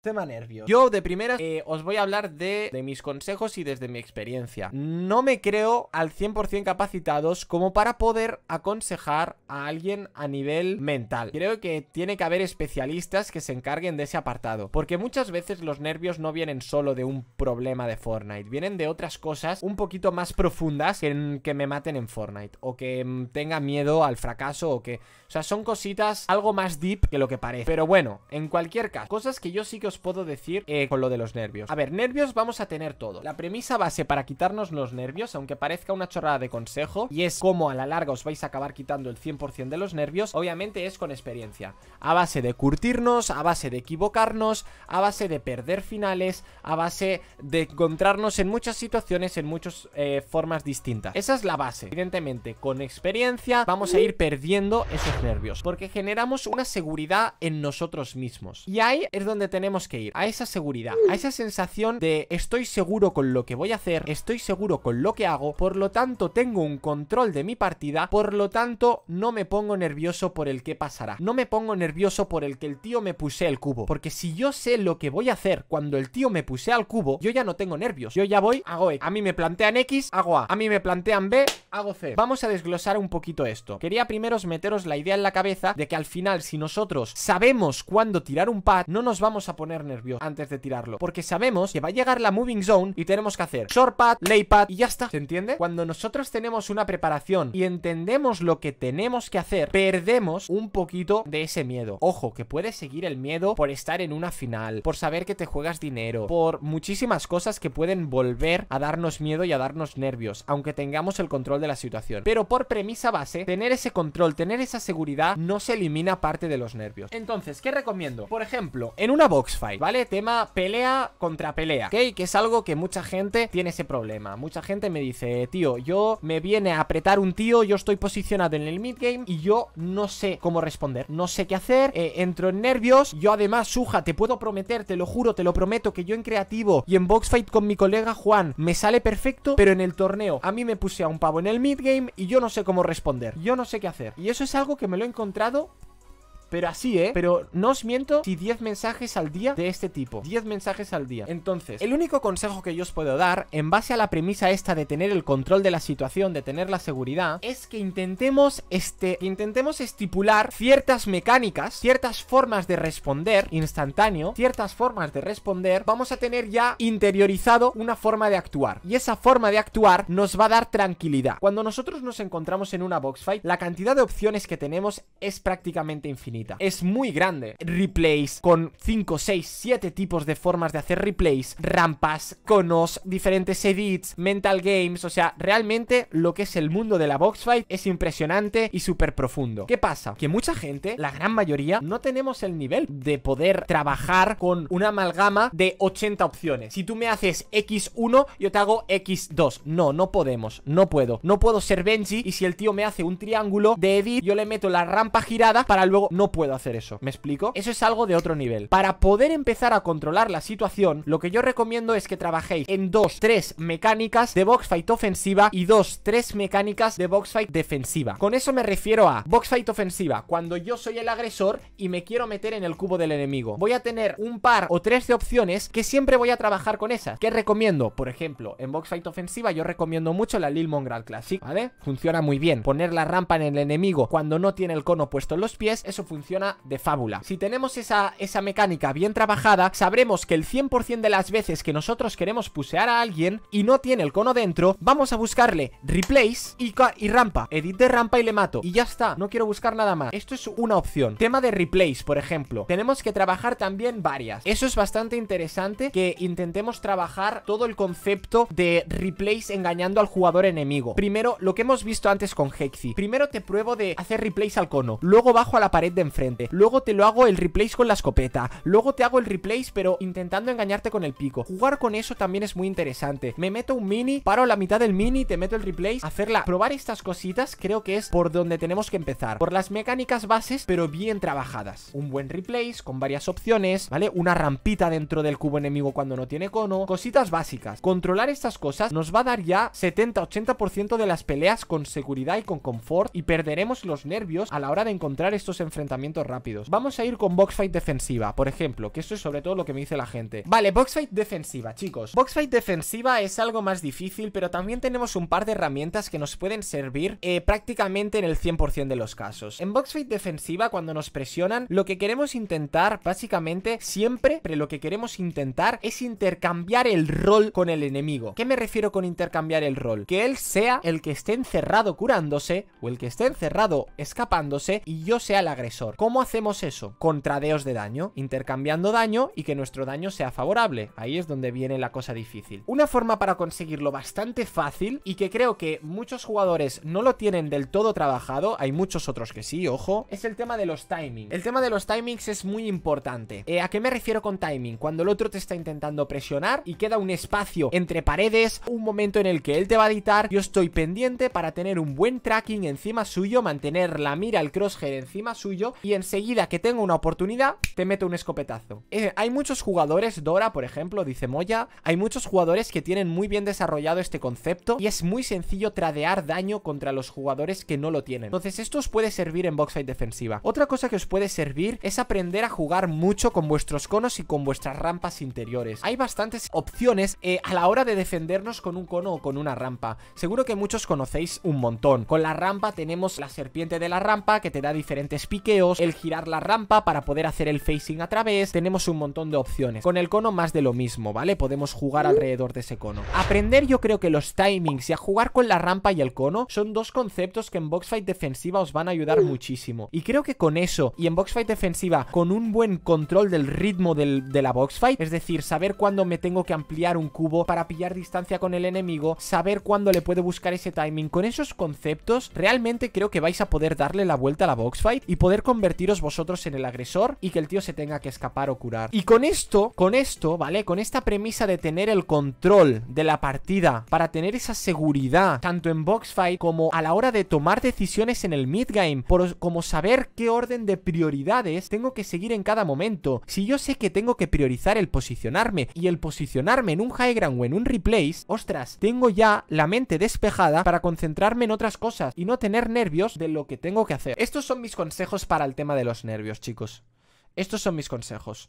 tema nervios. Yo de primera eh, os voy a hablar de, mis consejos y desde mi experiencia. No me creo al 100% capacitados como para poder aconsejar a alguien a nivel mental. Creo que tiene que haber especialistas que se encarguen de ese apartado. Porque muchas veces los nervios no vienen solo de un problema de Fortnite. Vienen de otras cosas un poquito más profundas que, que me maten en Fortnite. O que mm, tenga miedo al fracaso o que... O sea, son cositas algo más deep que lo que parece. Pero bueno, en cualquier caso, cosas que yo sí que os puedo decir eh, con lo de los nervios. A ver, nervios vamos a tener todo. La premisa base para quitarnos los nervios, aunque parezca una chorrada de consejo, y es como a la larga os vais a acabar quitando el 100% de los nervios, obviamente es con experiencia. A base de curtirnos, a base de equivocarnos, a base de perder finales, a base de encontrarnos en muchas situaciones, en muchas eh, formas distintas. Esa es la base. Evidentemente, con experiencia vamos a ir perdiendo esos nervios, porque generamos una seguridad en nosotros mismos. Y ahí es donde tenemos que ir, a esa seguridad, a esa sensación de estoy seguro con lo que voy a hacer, estoy seguro con lo que hago, por lo tanto tengo un control de mi partida, por lo tanto no me pongo nervioso por el que pasará, no me pongo nervioso por el que el tío me puse el cubo, porque si yo sé lo que voy a hacer cuando el tío me puse al cubo, yo ya no tengo nervios, yo ya voy, hago X, e. a mí me plantean X, hago A, a mí me plantean B, hago C. Vamos a desglosar un poquito esto. Quería primero meteros la idea en la cabeza de que al final si nosotros sabemos cuándo tirar un pad, no nos vamos a poner nervios antes de tirarlo Porque sabemos que va a llegar la moving zone y tenemos que hacer short pad, lay pad y ya está ¿Se entiende? Cuando nosotros tenemos una preparación y entendemos lo que tenemos que hacer Perdemos un poquito de ese miedo Ojo, que puede seguir el miedo por estar en una final Por saber que te juegas dinero Por muchísimas cosas que pueden volver a darnos miedo y a darnos nervios Aunque tengamos el control de la situación Pero por premisa base, tener ese control, tener esa seguridad No se elimina parte de los nervios Entonces, ¿qué recomiendo? Por ejemplo, en una box ¿vale? Tema pelea contra pelea, ¿ok? Que es algo que mucha gente tiene ese problema. Mucha gente me dice, tío, yo me viene a apretar un tío, yo estoy posicionado en el mid-game y yo no sé cómo responder, no sé qué hacer, eh, entro en nervios, yo además, Suja, te puedo prometer, te lo juro, te lo prometo, que yo en creativo y en boxfight con mi colega Juan me sale perfecto, pero en el torneo a mí me puse a un pavo en el mid-game y yo no sé cómo responder, yo no sé qué hacer. Y eso es algo que me lo he encontrado pero así, ¿eh? Pero no os miento si 10 mensajes al día de este tipo. 10 mensajes al día. Entonces, el único consejo que yo os puedo dar, en base a la premisa esta de tener el control de la situación, de tener la seguridad, es que intentemos este. Que intentemos estipular ciertas mecánicas, ciertas formas de responder instantáneo, ciertas formas de responder. Vamos a tener ya interiorizado una forma de actuar. Y esa forma de actuar nos va a dar tranquilidad. Cuando nosotros nos encontramos en una box fight, la cantidad de opciones que tenemos es prácticamente infinita. Es muy grande. Replays con 5, 6, 7 tipos de formas de hacer replays, rampas, conos, diferentes edits, mental games, o sea, realmente lo que es el mundo de la box fight es impresionante y súper profundo. ¿Qué pasa? Que mucha gente, la gran mayoría, no tenemos el nivel de poder trabajar con una amalgama de 80 opciones. Si tú me haces X1, yo te hago X2. No, no podemos, no puedo. No puedo ser Benji y si el tío me hace un triángulo de edit, yo le meto la rampa girada para luego no puedo hacer eso. ¿Me explico? Eso es algo de otro nivel. Para poder empezar a controlar la situación, lo que yo recomiendo es que trabajéis en dos, tres mecánicas de boxfight ofensiva y dos, tres mecánicas de boxfight defensiva. Con eso me refiero a boxfight ofensiva, cuando yo soy el agresor y me quiero meter en el cubo del enemigo. Voy a tener un par o tres de opciones que siempre voy a trabajar con esas. ¿Qué recomiendo? Por ejemplo, en boxfight ofensiva yo recomiendo mucho la Lil Mongrel Classic, ¿vale? Funciona muy bien. Poner la rampa en el enemigo cuando no tiene el cono puesto en los pies, eso funciona funciona de fábula. Si tenemos esa, esa mecánica bien trabajada, sabremos que el 100% de las veces que nosotros queremos pusear a alguien y no tiene el cono dentro, vamos a buscarle replace y, y rampa. Edit de rampa y le mato. Y ya está, no quiero buscar nada más. Esto es una opción. Tema de replace, por ejemplo. Tenemos que trabajar también varias. Eso es bastante interesante que intentemos trabajar todo el concepto de replace engañando al jugador enemigo. Primero, lo que hemos visto antes con Hexi. Primero te pruebo de hacer replace al cono. Luego bajo a la pared de frente, Luego te lo hago el replace con la escopeta. Luego te hago el replace, pero intentando engañarte con el pico. Jugar con eso también es muy interesante. Me meto un mini, paro la mitad del mini, te meto el replace. Hacerla, probar estas cositas creo que es por donde tenemos que empezar. Por las mecánicas bases, pero bien trabajadas. Un buen replace con varias opciones, ¿vale? Una rampita dentro del cubo enemigo cuando no tiene cono. Cositas básicas. Controlar estas cosas nos va a dar ya 70-80% de las peleas con seguridad y con confort y perderemos los nervios a la hora de encontrar estos enfrentamientos rápidos. Vamos a ir con boxfight defensiva, por ejemplo, que esto es sobre todo lo que me dice la gente. Vale, boxfight defensiva, chicos. Boxfight defensiva es algo más difícil, pero también tenemos un par de herramientas que nos pueden servir eh, prácticamente en el 100% de los casos. En boxfight defensiva, cuando nos presionan, lo que queremos intentar, básicamente, siempre pero lo que queremos intentar es intercambiar el rol con el enemigo. ¿Qué me refiero con intercambiar el rol? Que él sea el que esté encerrado curándose o el que esté encerrado escapándose y yo sea el agresor. ¿Cómo hacemos eso? Con tradeos de daño, intercambiando daño y que nuestro daño sea favorable. Ahí es donde viene la cosa difícil. Una forma para conseguirlo bastante fácil y que creo que muchos jugadores no lo tienen del todo trabajado, hay muchos otros que sí, ojo, es el tema de los timings. El tema de los timings es muy importante. Eh, ¿A qué me refiero con timing? Cuando el otro te está intentando presionar y queda un espacio entre paredes, un momento en el que él te va a editar, yo estoy pendiente para tener un buen tracking encima suyo, mantener la mira, al crosshair encima suyo y enseguida que tengo una oportunidad, te meto un escopetazo. Eh, hay muchos jugadores, Dora, por ejemplo, dice Moya, hay muchos jugadores que tienen muy bien desarrollado este concepto y es muy sencillo tradear daño contra los jugadores que no lo tienen. Entonces esto os puede servir en box defensiva. Otra cosa que os puede servir es aprender a jugar mucho con vuestros conos y con vuestras rampas interiores. Hay bastantes opciones eh, a la hora de defendernos con un cono o con una rampa. Seguro que muchos conocéis un montón. Con la rampa tenemos la serpiente de la rampa que te da diferentes piques el girar la rampa para poder hacer el facing a través, tenemos un montón de opciones. Con el cono más de lo mismo, ¿vale? Podemos jugar alrededor de ese cono. Aprender yo creo que los timings y a jugar con la rampa y el cono son dos conceptos que en boxfight defensiva os van a ayudar muchísimo. Y creo que con eso y en boxfight defensiva con un buen control del ritmo de la boxfight, es decir, saber cuándo me tengo que ampliar un cubo para pillar distancia con el enemigo, saber cuándo le puedo buscar ese timing, con esos conceptos realmente creo que vais a poder darle la vuelta a la boxfight y poder convertiros vosotros en el agresor y que el tío se tenga que escapar o curar. Y con esto, con esto, ¿vale? Con esta premisa de tener el control de la partida para tener esa seguridad, tanto en box fight como a la hora de tomar decisiones en el mid game, como saber qué orden de prioridades tengo que seguir en cada momento. Si yo sé que tengo que priorizar el posicionarme y el posicionarme en un high ground o en un replace, ostras, tengo ya la mente despejada para concentrarme en otras cosas y no tener nervios de lo que tengo que hacer. Estos son mis consejos para al tema de los nervios, chicos. Estos son mis consejos.